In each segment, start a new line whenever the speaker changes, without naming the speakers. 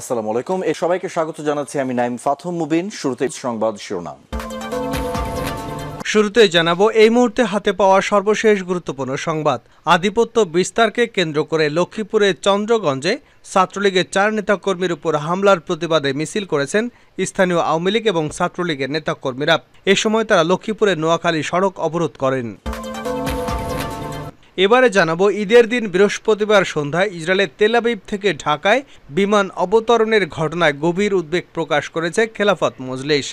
আসসালামু আলাইকুম এ সবাইকে স্বাগত জানাচ্ছি আমি নাইম ফাথম মুবিন শুরুতে সংবাদ শিরোনাম শুরুতে জানাবো এই মুহূর্তে হাতে পাওয়া সর্বশেষ গুরুত্বপূর্ণ সংবাদ আধিপত্য বিস্তারকে কেন্দ্র করে লক্ষ্মীপুরের চন্দ্রগঞ্জে ছাত্রলীগের চার নেতাকর্মীর উপর হামলার প্রতিবাদে মিছিল করেছেন স্থানীয় আওয়ামী লীগ এবং ছাত্রলীগের নেতাকর্মীরা এ সময় তারা লক্ষ্মীপুরের নোয়াখালী সড়ক অবরোধ করেন এবারে জানাবো ঈদের দিন বৃহস্পতিবার সন্ধ্যায় ইসরায়েলের তেলাবিব থেকে ঢাকায় বিমান অবতরণের ঘটনায় গভীর উদ্বেগ প্রকাশ করেছে খেলাফত মজলিস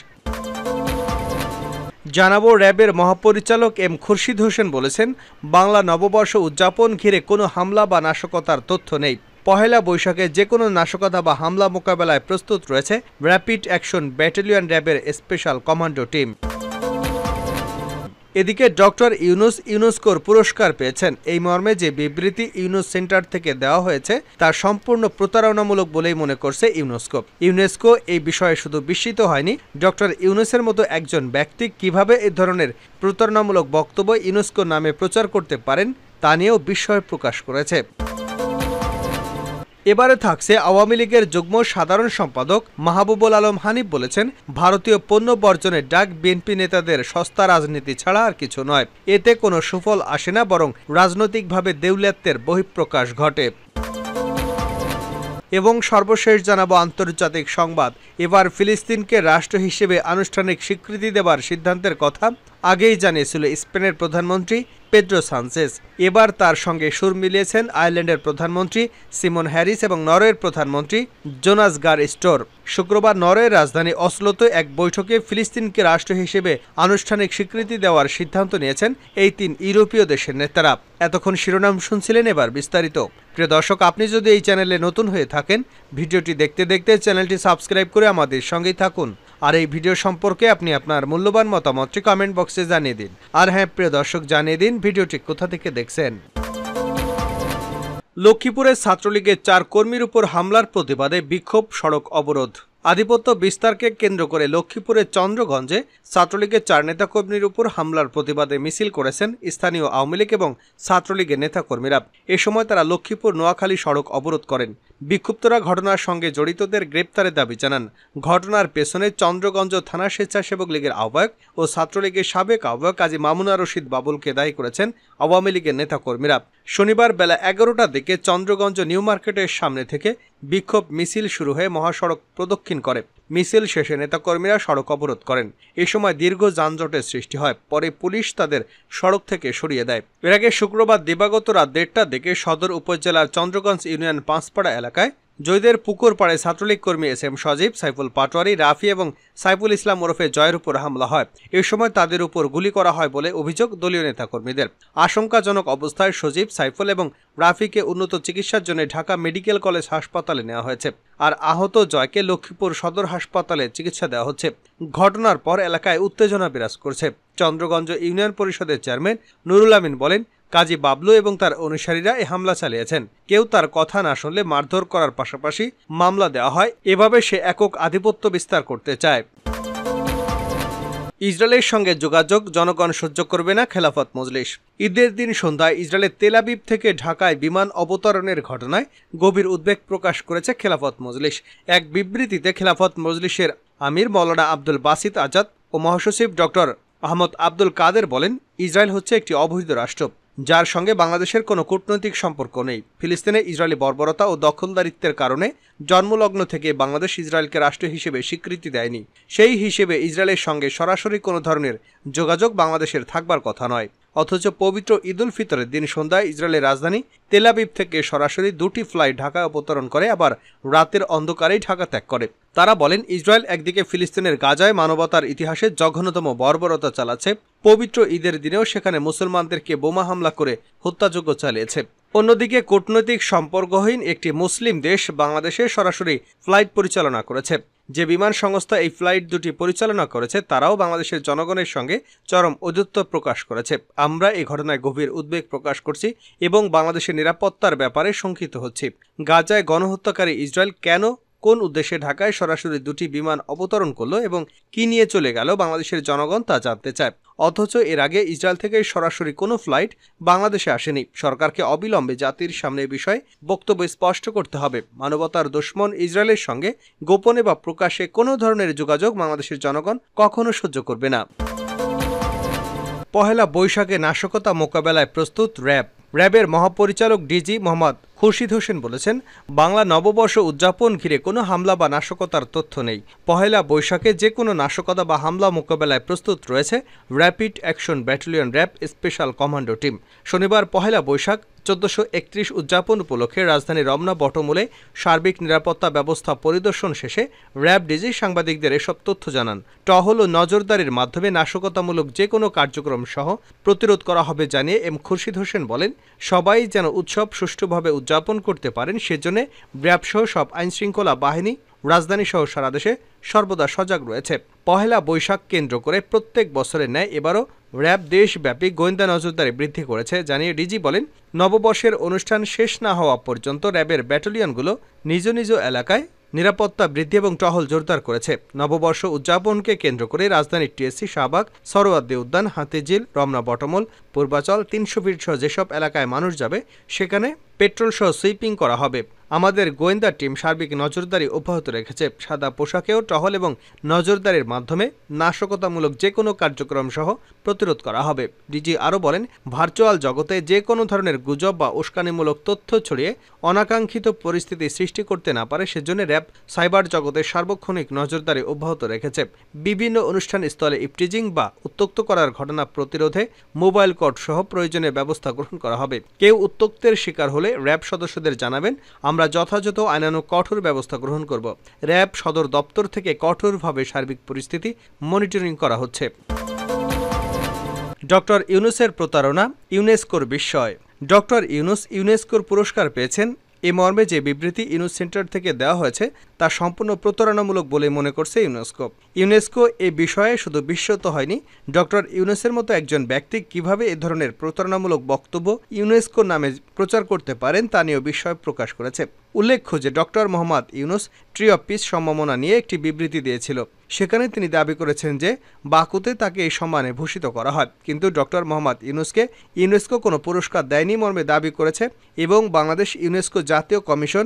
জানাবো র্যাবের মহাপরিচালক এম খুরশিদ হোসেন বলেছেন বাংলা নববর্ষ উদযাপন ঘিরে কোনো হামলা বা নাশকতার তথ্য নেই পহেলা বৈশাখে যে কোনো নাশকতা বা হামলা মোকাবেলায় প্রস্তুত রয়েছে র্যাপিড অ্যাকশন ব্যাটালিয়ন র্যাবের স্পেশাল কমান্ডো টিম এদিকে ডক্টর ইউনুস ইউনেস্কোর পুরস্কার পেয়েছেন এই মর্মে যে বিবৃতি ইউনুস সেন্টার থেকে দেওয়া হয়েছে তা সম্পূর্ণ প্রতারণামূলক বলেই মনে করছে ইউনেস্কো ইউনেস্কো এই বিষয়ে শুধু বিস্মিত হয়নি ডক্টর ইউনুসের মতো একজন ব্যক্তি কিভাবে এ ধরনের প্রতারণামূলক বক্তব্য ইউনেস্কো নামে প্রচার করতে পারেন তা নিয়েও বিস্ময় প্রকাশ করেছে এবারে থাকছে আওয়ামী লীগের যুগ্ম সাধারণ সম্পাদক মাহবুবুল আলম হানিফ বলেছেন ভারতীয় পণ্য বর্জনের ডাক বিএনপি নেতাদের সস্তা রাজনীতি ছাড়া আর কিছু নয় এতে কোনো সুফল আসে না বরং রাজনৈতিকভাবে দেউলিয়াত্বের বহিঃপ্রকাশ ঘটে এবং সর্বশেষ জানাব আন্তর্জাতিক সংবাদ এবার ফিলিস্তিনকে রাষ্ট্র হিসেবে আনুষ্ঠানিক স্বীকৃতি দেবার সিদ্ধান্তের কথা আগেই জানিয়েছিল স্পেনের প্রধানমন্ত্রী পেড্রো সানচেস এবার তার সঙ্গে সুর মিলিয়েছেন আয়ারল্যান্ডের প্রধানমন্ত্রী সিমন হ্যারিস এবং নরওয়ের প্রধানমন্ত্রী জোনাস গার স্টোর শুক্রবার নরওয়ের রাজধানী অসলোতে এক বৈঠকে ফিলিস্তিনকে রাষ্ট্র হিসেবে আনুষ্ঠানিক স্বীকৃতি দেওয়ার সিদ্ধান্ত নিয়েছেন এই তিন ইউরোপীয় দেশের নেতারা এতক্ষণ শিরোনাম শুনছিলেন এবার বিস্তারিত প্রিয় দর্শক আপনি যদি এই চ্যানেলে নতুন হয়ে থাকেন ভিডিওটি দেখতে দেখতে চ্যানেলটি সাবস্ক্রাইব করে আমাদের সঙ্গেই থাকুন আর এই ভিডিও সম্পর্কে আপনি আপনার মূল্যবান মতামতটি কমেন্ট বক্সে বক্সে জানিয়ে দিন আর হ্যাঁ প্রিয় দর্শক জানিয়ে দিন ভিডিওটি কোথা থেকে দেখছেন লক্ষ্মীপুরে ছাত্রলীগের চার কর্মীর উপর হামলার প্রতিবাদে বিক্ষোভ সড়ক অবরোধ আধিপত্য বিস্তারকে কেন্দ্র করে লক্ষ্মীপুরের চন্দ্রগঞ্জে ছাত্রলীগের চার নেতাকর্মীর উপর হামলার প্রতিবাদে মিছিল করেছেন স্থানীয় আওয়ামী লীগ এবং ছাত্রলীগের নেতাকর্মীরা এ সময় তারা লক্ষ্মীপুর নোয়াখালী সড়ক অবরোধ করেন বিক্ষুব্ধরা ঘটনার সঙ্গে জড়িতদের গ্রেপ্তারের দাবি জানান ঘটনার পেছনে চন্দ্রগঞ্জ থানা স্বেচ্ছাসেবক লীগের আহ্বায়ক ও ছাত্রলীগের সাবেক আহ্বায়ক কাজী মামুনা রশিদ বাবুলকে দায়ী করেছেন আওয়ামী লীগের নেতাকর্মীরা শনিবার বেলা এগারোটার দিকে চন্দ্রগঞ্জ নিউ মার্কেটের সামনে থেকে বিক্ষোভ মিছিল শুরু হয়ে মহাসড়ক প্রদক্ষিণ করে মিছিল শেষে নেতাকর্মীরা সড়ক অবরোধ করেন এ সময় দীর্ঘ যানজটের সৃষ্টি হয় পরে পুলিশ তাদের সড়ক থেকে সরিয়ে দেয় এর আগে শুক্রবার দিবাগত রাত দেড়টার দিকে সদর উপজেলার চন্দ্রগঞ্জ ইউনিয়ন পাঁচপাড়া এলাকায় জয়দের পুকুর পাড়ে ছাত্রলীগ কর্মী এস এম সজীব সাইফুল পাটোয়ারি রাফি এবং সাইফুল ইসলাম ওরফে জয়ের উপর হামলা হয় এ সময় তাদের উপর গুলি করা হয় বলে অভিযোগ দলীয় নেতাকর্মীদের আশঙ্কাজনক অবস্থায় সজীব সাইফুল এবং রাফিকে উন্নত চিকিৎসার জন্য ঢাকা মেডিকেল কলেজ হাসপাতালে নেওয়া হয়েছে আর আহত জয়কে লক্ষ্মীপুর সদর হাসপাতালে চিকিৎসা দেওয়া হচ্ছে ঘটনার পর এলাকায় উত্তেজনা বিরাজ করছে চন্দ্রগঞ্জ ইউনিয়ন পরিষদের চেয়ারম্যান নুরুল আমিন বলেন কাজী বাবলু এবং তার অনুসারীরা এ হামলা চালিয়েছেন কেউ তার কথা না শুনলে মারধর করার পাশাপাশি মামলা দেওয়া হয় এভাবে সে একক আধিপত্য বিস্তার করতে চায় ইসরায়েলের সঙ্গে যোগাযোগ জনগণ সহ্য করবে না খেলাফত মজলিস ঈদের দিন সন্ধ্যায় ইসরায়েলের তেলাবিব থেকে ঢাকায় বিমান অবতরণের ঘটনায় গভীর উদ্বেগ প্রকাশ করেছে খেলাফত মজলিস এক বিবৃতিতে খেলাফত মজলিসের আমির মৌলানা আব্দুল বাসিত আজাদ ও মহাসচিব ডক্টর আহমদ আব্দুল কাদের বলেন ইসরায়েল হচ্ছে একটি অবৈধ রাষ্ট্র যার সঙ্গে বাংলাদেশের কোনো কূটনৈতিক সম্পর্ক নেই ফিলিস্তিনে ইসরায়েলি বর্বরতা ও দখলদারিত্বের কারণে জন্মলগ্ন থেকে বাংলাদেশ ইসরায়েলকে রাষ্ট্র হিসেবে স্বীকৃতি দেয়নি সেই হিসেবে ইসরায়েলের সঙ্গে সরাসরি কোনো ধরনের যোগাযোগ বাংলাদেশের থাকবার কথা নয় অথচ পবিত্র উল ফিতরের দিন সন্ধ্যায় ইসরায়েলের রাজধানী তেলাবিব থেকে সরাসরি দুটি ফ্লাইট ঢাকায় অবতরণ করে আবার রাতের অন্ধকারেই ঢাকা ত্যাগ করে তারা বলেন ইসরায়েল একদিকে ফিলিস্তিনের গাজায় মানবতার ইতিহাসে জঘন্যতম বর্বরতা চালাচ্ছে পবিত্র ঈদের দিনেও সেখানে মুসলমানদেরকে বোমা হামলা করে হত্যাযজ্ঞ চালিয়েছে অন্যদিকে কূটনৈতিক সম্পর্কহীন একটি মুসলিম দেশ বাংলাদেশে সরাসরি ফ্লাইট পরিচালনা করেছে যে বিমান সংস্থা এই ফ্লাইট দুটি পরিচালনা করেছে তারাও বাংলাদেশের জনগণের সঙ্গে চরম অযুত্ব প্রকাশ করেছে আমরা এই ঘটনায় গভীর উদ্বেগ প্রকাশ করছি এবং বাংলাদেশের নিরাপত্তার ব্যাপারে শঙ্কিত হচ্ছি গাজায় গণহত্যাকারী ইসরায়েল কেন কোন উদ্দেশ্যে ঢাকায় সরাসরি দুটি বিমান অবতরণ করলো এবং কি নিয়ে চলে গেল বাংলাদেশের জনগণ তা জানতে চায় অথচ এর আগে ইসরায়েল থেকে সরাসরি কোনো ফ্লাইট বাংলাদেশে আসেনি সরকারকে অবিলম্বে জাতির সামনে বিষয়ে বক্তব্য স্পষ্ট করতে হবে মানবতার দুশ্মন ইসরায়েলের সঙ্গে গোপনে বা প্রকাশ্যে কোনো ধরনের যোগাযোগ বাংলাদেশের জনগণ কখনো সহ্য করবে না পহেলা বৈশাখে নাশকতা মোকাবেলায় প্রস্তুত র্যাব র্যাবের মহাপরিচালক ডিজি মোহাম্মদ খুরশিদ হোসেন বলেছেন বাংলা নববর্ষ উদযাপন ঘিরে কোনো হামলা বা নাশকতার তথ্য নেই পহেলা বৈশাখে যে কোনো নাশকতা বা হামলা মোকাবেলায় প্রস্তুত রয়েছে rapid action battalion RAB special commando team শনিবার পহেলা বৈশাখ চোদ্দশো একত্রিশ উদযাপন উপলক্ষে রাজধানী রমনা বটমূলে সার্বিক নিরাপত্তা ব্যবস্থা পরিদর্শন শেষে র্যাব ডিজি সাংবাদিকদের এসব তথ্য জানান টহল ও নজরদারির মাধ্যমে নাশকতামূলক যে কোনো কার্যক্রম সহ প্রতিরোধ করা হবে জানিয়ে এম খুরশিদ হোসেন বলেন সবাই যেন উৎসব সুষ্ঠুভাবে উদযাপন করতে পারেন সেজন্য র্যাবসহ সব আইনশৃঙ্খলা বাহিনী রাজধানীসহ সারা দেশে সর্বদা সজাগ রয়েছে পহেলা বৈশাখ কেন্দ্র করে প্রত্যেক বছরের ন্যায় এবারও র্যাব দেশব্যাপী গোয়েন্দা নজরদারি বৃদ্ধি করেছে জানিয়ে ডিজি বলেন নববর্ষের অনুষ্ঠান শেষ না হওয়া পর্যন্ত র্যাবের ব্যাটালিয়নগুলো নিজ নিজ এলাকায় নিরাপত্তা বৃদ্ধি এবং টহল জোরদার করেছে নববর্ষ উদযাপনকে কেন্দ্র করে রাজধানীর টিএসসি শাহবাগ সরোয়াদ্দি উদ্যান হাতিঝিল রমনা বটমল পূর্বাচল তিনশো ফিট সহ যেসব এলাকায় মানুষ যাবে সেখানে পেট্রোল সহ সুইপিং করা হবে আমাদের গোয়েন্দা টিম সার্বিক নজরদারি অব্যাহত রেখেছে সাদা পোশাকেও টহল এবং নজরদারির মাধ্যমে নাশকতামূলক যে কোনো কার্যক্রম সহ প্রতিরোধ করা হবে ডিজি আরও বলেন ভার্চুয়াল জগতে যে কোনো ধরনের গুজব বা উস্কানিমূলক তথ্য ছড়িয়ে অনাকাঙ্ক্ষিত পরিস্থিতি সৃষ্টি করতে না পারে সেজন্য র্যাব সাইবার জগতে সার্বক্ষণিক নজরদারি অব্যাহত রেখেছে বিভিন্ন অনুষ্ঠান স্থলে ইপটিজিং বা উত্তক্ত করার ঘটনা প্রতিরোধে মোবাইল কোর্ট সহ প্রয়োজনীয় ব্যবস্থা গ্রহণ করা হবে কেউ উত্তক্তের শিকার হলে র্যাব সদস্যদের জানাবেন আমরা আমরা যথাযথ আইনানুক কঠোর ব্যবস্থা গ্রহণ করব র্যাব সদর দপ্তর থেকে কঠোরভাবে সার্বিক পরিস্থিতি মনিটরিং করা হচ্ছে ডক্টর ইউনুসের প্রতারণা ইউনেস্কোর বিস্ময় ডক্টর ইউনুস ইউনেস্কোর পুরস্কার পেয়েছেন এ মর্মে যে বিবৃতি ইউনুস সেন্টার থেকে দেওয়া হয়েছে তা সম্পূর্ণ প্রতারণামূলক বলে মনে করছে ইউনেস্কো ইউনেস্কো এ বিষয়ে শুধু বিশ্বত হয়নি ডক্টর ইউনেসের মতো একজন ব্যক্তি কিভাবে এ ধরনের প্রতারণামূলক বক্তব্য ইউনেস্কো নামে প্রচার করতে পারেন তা নিয়েও বিস্ময় প্রকাশ করেছে উল্লেখ্য যে doctor Mohammad Yunus tree of peace সম্ভাবনা নিয়ে একটি বিবৃতি দিয়েছিল সেখানে তিনি দাবি করেছেন যে বাকুতে তাকে এই সম্মানে ভূষিত করা হয় কিন্তু ডক্টর মোহাম্মদ ইউনুসকে ইউনেস্কো কোনো পুরস্কার দেয়নি মর্মে দাবি করেছে এবং বাংলাদেশ ইউনেস্কো জাতীয় কমিশন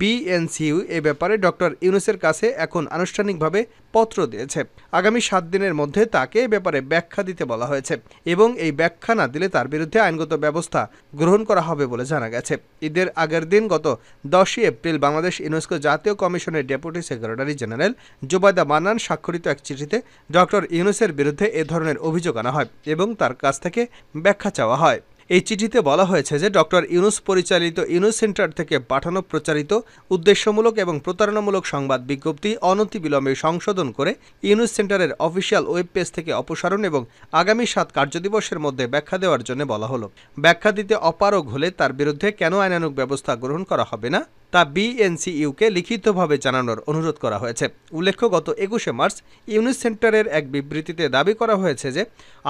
বিএনসিইউ এ ব্যাপারে ডক্টর ইউনুসের কাছে এখন আনুষ্ঠানিকভাবে পত্র দিয়েছে আগামী সাত দিনের মধ্যে তাকে এ ব্যাপারে ব্যাখ্যা দিতে বলা হয়েছে এবং এই ব্যাখ্যা না দিলে তার বিরুদ্ধে আইনগত ব্যবস্থা গ্রহণ করা হবে বলে জানা গেছে ঈদের আগের দিন গত দশই এপ্রিল বাংলাদেশ ইউনেস্কো জাতীয় কমিশনের deputy secretary general Zobaida Mannan স্বাক্ষরিত এক চিঠিতে ডক্টর ইউনুসের বিরুদ্ধে এ ধরনের অভিযোগ আনা হয় এবং তার কাছ থেকে ব্যাখ্যা চাওয়া হয় এই চিঠিতে বলা হয়েছে যে ডক্টর ইউনুস পরিচালিত ইউনুস সেন্টার থেকে পাঠানো প্রচারিত উদ্দেশ্যমূলক এবং প্রতারণামূলক সংবাদ বিজ্ঞপ্তি অনতিবিলম্বে সংশোধন করে ইউনুস সেন্টারের অফিসিয়াল ওয়েব পেজ থেকে অপসারণ এবং আগামী সাত কার্যদিবসের মধ্যে ব্যাখ্যা দেওয়ার জন্য বলা হলো ব্যাখ্যা দিতে অপারগ হলে তার বিরুদ্ধে কেন আইনানুক ব্যবস্থা গ্রহণ করা হবে না তা বিএনসিইউকে লিখিতভাবে জানানোর অনুরোধ করা হয়েছে উল্লেখ্য গত একুশে মার্চ ইউনিস সেন্টারের এক বিবৃতিতে দাবি করা হয়েছে যে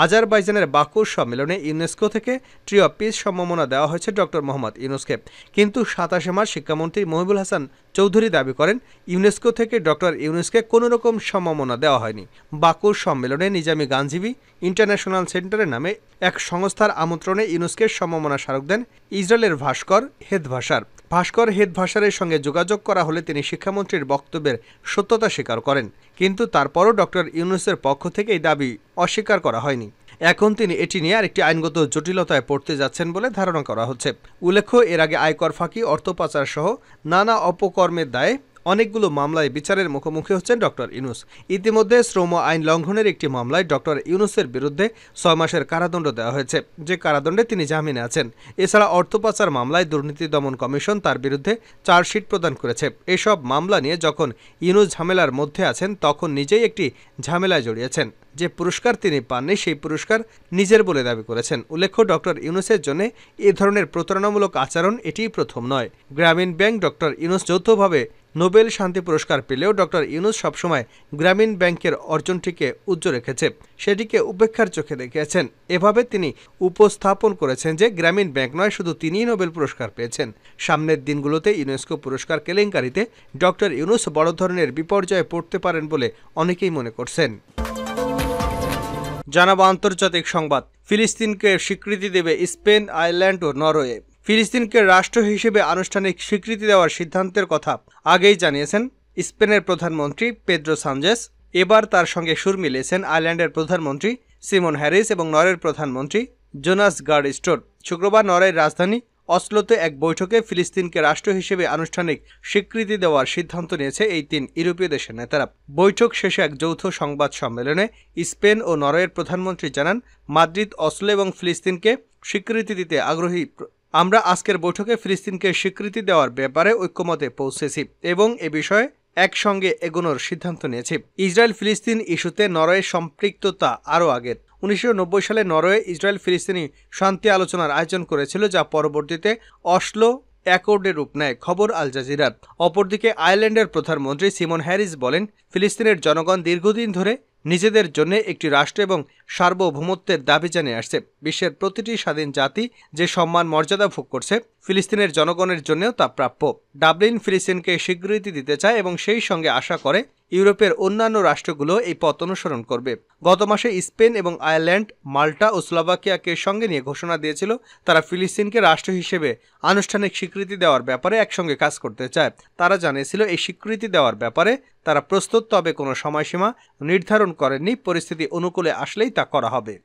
আজারবাইজানের বাকুর সম্মেলনে ইউনেস্কো থেকে ট্রি অফ পিস সম্ভাবনা দেওয়া হয়েছে ডক্টর মোহাম্মদ ইউনুসকে কিন্তু সাতাশে মার্চ শিক্ষামন্ত্রী মহিবুল হাসান চৌধুরী দাবি করেন ইউনেস্কো থেকে ডক্টর ইউনুসকে কোনো রকম সম্ভাবনা দেওয়া হয়নি বাকুর সম্মেলনে নিজামী গান্ধীবী ইন্টারন্যাশনাল সেন্টারের নামে এক সংস্থার আমন্ত্রণে ইউনুসকে সম্ভাবনা স্মারক দেন ইসরায়েলের ভাস্কর হেদ ভাষার ভাস্কর ভাষারের সঙ্গে যোগাযোগ করা হলে তিনি শিক্ষামন্ত্রীর বক্তব্যের সত্যতা স্বীকার করেন কিন্তু তারপরও ডক্টর ইউনুসের পক্ষ থেকে এই দাবি অস্বীকার করা হয়নি এখন তিনি এটি নিয়ে আরেকটি আইনগত জটিলতায় পড়তে যাচ্ছেন বলে ধারণা করা হচ্ছে উল্লেখ্য এর আগে আয়কর ফাঁকি অর্থ পাচার সহ নানা অপকর্মের দায়ে অনেকগুলো মামলায় বিচারের মুখোমুখি হচ্ছেন ডক্টর ইউনুস ইতিমধ্যে শ্রম আইন লঙ্ঘনের একটি মামলায় ডক্টর ইউনুসের বিরুদ্ধে ছয় মাসের কারাদণ্ড দেওয়া হয়েছে যে কারাদণ্ডে তিনি জামিনে আছেন এছাড়া অর্থ পাচার মামলায় দুর্নীতি দমন কমিশন তার বিরুদ্ধে চার্জশিট প্রদান করেছে এসব মামলা নিয়ে যখন ইউনুস ঝামেলার মধ্যে আছেন তখন নিজেই একটি ঝামেলায় জড়িয়েছেন যে পুরস্কার তিনি পাননি সেই পুরস্কার নিজের বলে দাবি করেছেন উল্লেখ্য ডক্টর ইউনুসের জন্য এ ধরনের প্রতারণামূলক আচরণ এটি প্রথম নয় গ্রামীণ ব্যাংক ডক্টর ইউনুস যৌথভাবে নোবেল শান্তি পুরস্কার পেলেও ডক্টর ইউনুস সবসময় গ্রামীণ ব্যাংকের অর্জনটিকে উজ্জ্ব রেখেছে সেটিকে উপেক্ষার চোখে দেখিয়েছেন এভাবে তিনি উপস্থাপন করেছেন যে গ্রামীণ ব্যাংক নয় শুধু তিনিই নোবেল পুরস্কার পেয়েছেন সামনের দিনগুলোতে ইউনেস্কো পুরস্কার কেলেঙ্কারিতে ডক্টর ইউনুস বড় ধরনের বিপর্যয়ে পড়তে পারেন বলে অনেকেই মনে করছেন জানাব আন্তর্জাতিক সংবাদ ফিলিস্তিনকে স্বীকৃতি দেবে স্পেন আয়ারল্যান্ড ও নরওয়ে ফিলিস্তিনকে রাষ্ট্র হিসেবে আনুষ্ঠানিক স্বীকৃতি দেওয়ার সিদ্ধান্তের কথা আগেই জানিয়েছেন স্পেনের প্রধানমন্ত্রী পেদ্রো সানজেস এবার তার সঙ্গে সুর মিলিয়েছেন আয়ারল্যান্ডের প্রধানমন্ত্রী সিমন হ্যারিস এবং নরের প্রধানমন্ত্রী জোনাস গার্ড স্টোর শুক্রবার নরের রাজধানী অসলোতে এক বৈঠকে ফিলিস্তিনকে রাষ্ট্র হিসেবে আনুষ্ঠানিক স্বীকৃতি দেওয়ার সিদ্ধান্ত নিয়েছে এই তিন ইউরোপীয় দেশের নেতারা বৈঠক শেষে এক যৌথ সংবাদ সম্মেলনে স্পেন ও নরওয়ের প্রধানমন্ত্রী জানান মাদ্রিদ অসলো এবং ফিলিস্তিনকে স্বীকৃতি দিতে আগ্রহী আমরা আজকের বৈঠকে ফিলিস্তিনকে স্বীকৃতি দেওয়ার ব্যাপারে ঐক্যমতে পৌঁছেছি এবং এ বিষয়ে একসঙ্গে এগোনোর সিদ্ধান্ত নিয়েছি ইসরায়েল ফিলিস্তিন ইস্যুতে নরওয়ের সম্পৃক্ততা আরও আগের উনিশশো সালে নরওয়ে ইসরায়েল ফিলিস্তিনি শান্তি আলোচনার আয়োজন করেছিল যা পরবর্তীতে অশ্লো অ্যাকর্ডে রূপ নেয় খবর আল জাজিরার অপরদিকে আয়ারল্যান্ডের প্রধানমন্ত্রী সিমন হ্যারিস বলেন ফিলিস্তিনের জনগণ দীর্ঘদিন ধরে নিজেদের জন্য একটি রাষ্ট্র এবং সার্বভৌমত্বের দাবি জানিয়ে আসছে বিশ্বের প্রতিটি স্বাধীন জাতি যে সম্মান মর্যাদা ভোগ করছে ফিলিস্তিনের জনগণের জন্যও তা প্রাপ্য ডাবলিন ফিলিস্তিনকে স্বীকৃতি দিতে চায় এবং সেই সঙ্গে আশা করে ইউরোপের অন্যান্য রাষ্ট্রগুলো এই পথ অনুসরণ করবে গত মাসে স্পেন এবং আয়ারল্যান্ড মাল্টা ও স্লোভাকিয়াকে সঙ্গে নিয়ে ঘোষণা দিয়েছিল তারা ফিলিস্তিনকে রাষ্ট্র হিসেবে আনুষ্ঠানিক স্বীকৃতি দেওয়ার ব্যাপারে একসঙ্গে কাজ করতে চায় তারা জানিয়েছিল এই স্বীকৃতি দেওয়ার ব্যাপারে তারা প্রস্তুত তবে কোনো সময়সীমা নির্ধারণ করেননি পরিস্থিতি অনুকূলে আসলেই তা করা হবে